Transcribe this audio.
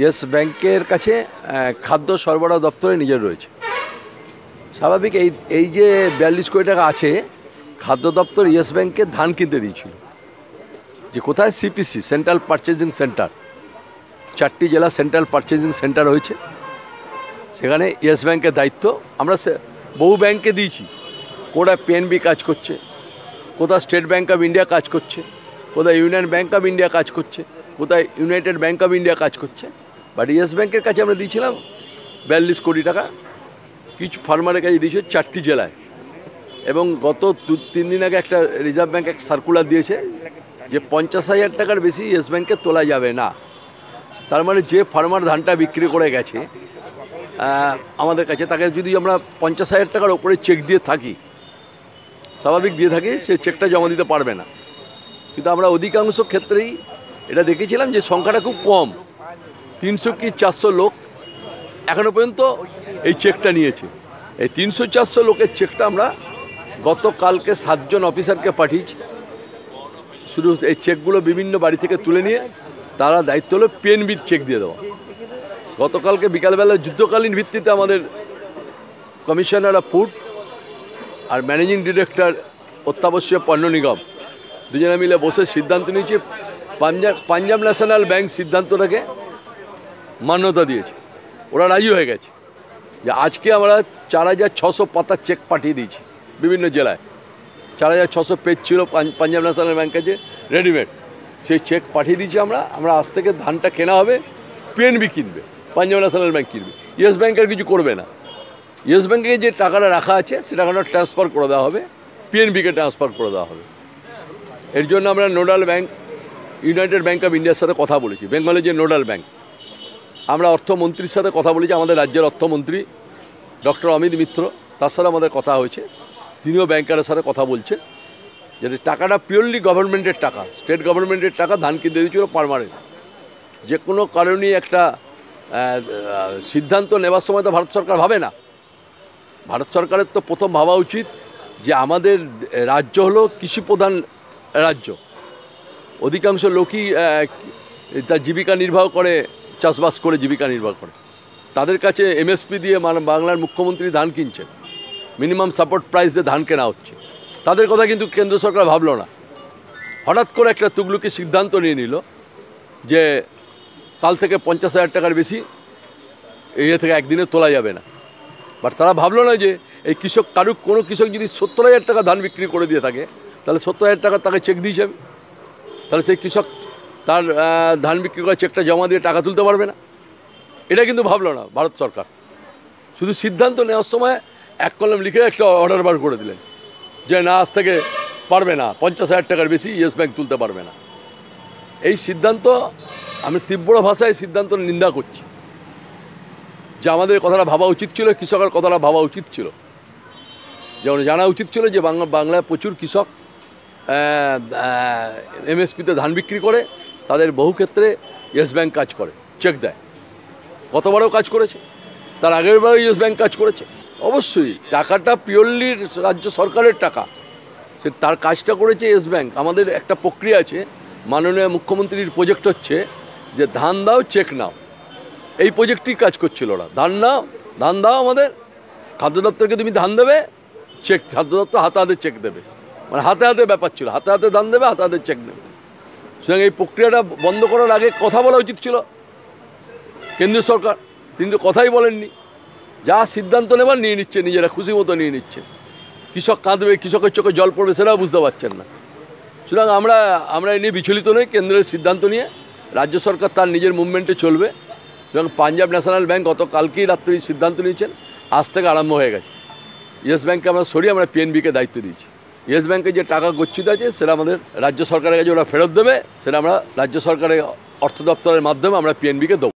yes ব্যাংকের কাছে খাদ্য সরবরাহ দপ্তরে নিজের রয়েছে স্বাভাবিক এই এই যে বিয়াল্লিশ কোটি টাকা আছে খাদ্য দপ্তর ইয়েস ব্যাংকে ধান কিনতে দিয়েছিল যে কোথায় সিপিসি সেন্ট্রাল পারচেজিং সেন্টার চারটি জেলা সেন্ট্রাল পারচেজিং সেন্টার হয়েছে সেখানে ইয়েস ব্যাংকের দায়িত্ব আমরা বহু ব্যাংকে দিয়েছি কোথায় পিএনবি কাজ করছে কোথায় স্টেট ব্যাংক অফ ইন্ডিয়া কাজ করছে কোথায় ইউনিয়ন ব্যাংক অফ ইন্ডিয়া কাজ করছে কোথায় ইউনাইটেড ব্যাংক অফ ইন্ডিয়া কাজ করছে বাট ইয়েস ব্যাংকের কাছে আমরা দিয়েছিলাম বিয়াল্লিশ কোটি টাকা কিছু ফার্মারের কাছে দিয়েছে চারটি জেলায় এবং গত দু তিন দিন আগে একটা রিজার্ভ ব্যাঙ্ক এক সার্কুলার দিয়েছে যে পঞ্চাশ হাজার টাকার বেশি ইয়েস ব্যাঙ্কে তোলা যাবে না তার মানে যে ফার্মার ধানটা বিক্রি করে গেছে আমাদের কাছে তাকে যদি আমরা পঞ্চাশ হাজার টাকার ওপরে চেক দিয়ে থাকি স্বাভাবিক দিয়ে থাকি সে চেকটা জমা দিতে পারবে না কিন্তু আমরা অধিকাংশ ক্ষেত্রেই এটা দেখেছিলাম যে সংখ্যাটা খুব কম তিনশো কি চারশো লোক এখনও পর্যন্ত এই চেকটা নিয়েছে এই তিনশো চারশো লোকের চেকটা আমরা গতকালকে সাতজন অফিসারকে পাঠিয়েছি শুধু এই চেকগুলো বিভিন্ন বাড়ি থেকে তুলে নিয়ে তারা দায়িত্ব হলো পিএনবির চেক দিয়ে দেওয়া গতকালকে বিকালবেলা যুদ্ধকালীন ভিত্তিতে আমাদের কমিশনার অফ ফুড আর ম্যানেজিং ডিরেক্টর অত্যাবশ্যক পণ্য নিগম দুজনে মিলে বসে সিদ্ধান্ত নিয়েছি পাঞ্জাব পাঞ্জাব ন্যাশনাল ব্যাংক সিদ্ধান্তটাকে মান্যতা দিয়েছে ওরা রাজি হয়ে গেছে যে আজকে আমরা চার হাজার ছশো পাতা চেক পাঠিয়ে দিয়েছি বিভিন্ন জেলায় চার হাজার ছশো পেজ ছিল পাঞ্জাব ন্যাশনাল ব্যাঙ্ক আছে রেডিমেড সেই চেক পাঠিয়ে দিয়েছি আমরা আমরা আজ থেকে ধানটা কেনা হবে পিএনবি কিনবে পাঞ্জাব ন্যাশনাল ব্যাঙ্ক কিনবে ইয়েস ব্যাঙ্কের কিছু করবে না ইয়েস ব্যাঙ্কে যে টাকাটা রাখা আছে সে টাকাটা ট্রান্সফার করে দেওয়া হবে পিএনবিকে ট্রান্সফার করে দেওয়া হবে এর জন্য আমরা nodal bank United bank of ইন্ডিয়ার সাথে কথা বলেছি বেঙ্গলের যে নোডাল ব্যাঙ্ক আমরা অর্থমন্ত্রীর সাথে কথা বলেছি আমাদের রাজ্যের অর্থমন্ত্রী ডক্টর অমিত মিত্র তার সাথে আমাদের কথা হয়েছে তিনিও ব্যাংকারের সাথে কথা বলছেন যে টাকাটা পিওরলি গভর্নমেন্টের টাকা স্টেট গভর্নমেন্টের টাকা ধান কিনতে দিয়েছিল পারমানেন্ট যে কোনো কারণে একটা সিদ্ধান্ত নেওয়ার সময় তো ভারত সরকার ভাবে না ভারত সরকারের তো প্রথম ভাবা উচিত যে আমাদের রাজ্য হলো কৃষিপ্রধান রাজ্য অধিকাংশ লোকই তার জীবিকা নির্বাহ করে চাষবাস করে জীবিকা নির্বাহ করে তাদের কাছে এমএসপি দিয়ে বাংলার মুখ্যমন্ত্রী ধান কিনছেন মিনিমাম সাপোর্ট প্রাইস দিয়ে ধান কেনা হচ্ছে তাদের কথা কিন্তু কেন্দ্র সরকার ভাবলো না হঠাৎ করে একটা তুগলুকি সিদ্ধান্ত নিয়ে নিল যে কাল থেকে পঞ্চাশ হাজার টাকার বেশি ইয়ে থেকে একদিনে তোলা যাবে না বাট তারা ভাবলো না যে এই কৃষক কারুক কোনো কৃষক যদি সত্তর হাজার টাকা ধান বিক্রি করে দিয়ে থাকে তাহলে সত্তর হাজার টাকা তাকে চেক দিয়ে যাবে তাহলে সেই কৃষক তার ধান বিক্রি করা চেকটা জমা দিয়ে টাকা তুলতে পারবে না এটা কিন্তু ভাবলো না ভারত সরকার শুধু সিদ্ধান্ত নেওয়ার সময় এক কলম লিখে একটা অর্ডার বার করে দিলেন যে না আজ থেকে পারবে না পঞ্চাশ হাজার টাকার বেশি ইয়েস ব্যাঙ্ক তুলতে পারবে না এই সিদ্ধান্ত আমি তীব্র ভাষায় সিদ্ধান্ত নিন্দা করছি যে আমাদের কথাটা ভাবা উচিত ছিল কৃষকের কথাটা ভাবা উচিত ছিল যেমন জানা উচিত ছিল যে বাংলা বাংলায় প্রচুর কৃষক এমএসপিতে ধান বিক্রি করে তাদের বহু ক্ষেত্রে ইয়েস ব্যাঙ্ক কাজ করে চেক দেয় গতবারও কাজ করেছে তার আগের বারও ইয়েস ব্যাঙ্ক কাজ করেছে অবশ্যই টাকাটা পিওরলি রাজ্য সরকারের টাকা সে তার কাজটা করেছে ইয়েস ব্যাঙ্ক আমাদের একটা প্রক্রিয়া আছে মাননীয় মুখ্যমন্ত্রীর প্রজেক্ট হচ্ছে যে ধান দাও চেক নাও এই প্রজেক্টটি কাজ করছিল ওরা ধান নাও ধান দাও আমাদের খাদ্য দপ্তরকে তুমি ধান দেবে চেক খাদ্য দপ্তর হাতে হাতে চেক দেবে মানে হাতে হাতে ব্যাপার ছিল হাতে হাতে দান দেবে হাতে হাতে চেক নেবে সুতরাং এই প্রক্রিয়াটা বন্ধ করার আগে কথা বলা উচিত ছিল কেন্দ্রীয় সরকার তিনি তো কথাই বলেননি যা সিদ্ধান্ত নেবার নিয়ে নিচ্ছে নিজেরা খুশি মতো নিয়ে নিচ্ছে কৃষক কাঁদবে কৃষকের চোখে জল পড়বে সেটাও বুঝতে পারছেন না সুতরাং আমরা আমরা এ নিয়ে বিচলিত নই কেন্দ্রের সিদ্ধান্ত নিয়ে রাজ্য সরকার তার নিজের মুভমেন্টে চলবে সুতরাং পাঞ্জাব ন্যাশনাল ব্যাংক গত কালকেই রাত্রি সিদ্ধান্ত নিয়েছেন আজ থেকে আরম্ভ হয়ে গেছে ইয়েস ব্যাঙ্ককে আমরা সরিয়ে আমরা পিএনবিকে দায়িত্ব দিয়েছি ইয়েস ব্যাংকে যে টাকা গচ্ছিত আছে সেটা আমাদের রাজ্য সরকারের কাছে ওরা ফেরত দেবে সেটা আমরা রাজ্য সরকারের অর্থ দপ্তরের মাধ্যমে আমরা পিএনবিকে দেবো